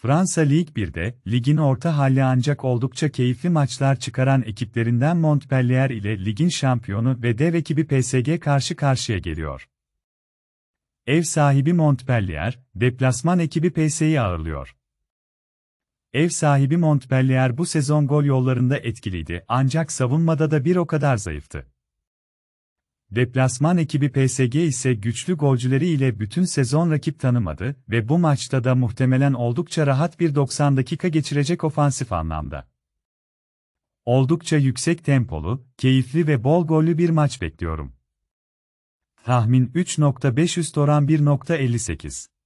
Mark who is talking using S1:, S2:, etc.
S1: Fransa Lig 1'de, ligin orta hali ancak oldukça keyifli maçlar çıkaran ekiplerinden Montpellier ile ligin şampiyonu ve dev ekibi PSG karşı karşıya geliyor. Ev sahibi Montpellier, deplasman ekibi PSG'yi ağırlıyor. Ev sahibi Montpellier bu sezon gol yollarında etkiliydi ancak savunmada da bir o kadar zayıftı. Deplasman ekibi PSG ise güçlü golcüleri ile bütün sezon rakip tanımadı ve bu maçta da muhtemelen oldukça rahat bir 90 dakika geçirecek ofansif anlamda. Oldukça yüksek tempolu, keyifli ve bol gollü bir maç bekliyorum. Tahmin 3.5 üst oran 1.58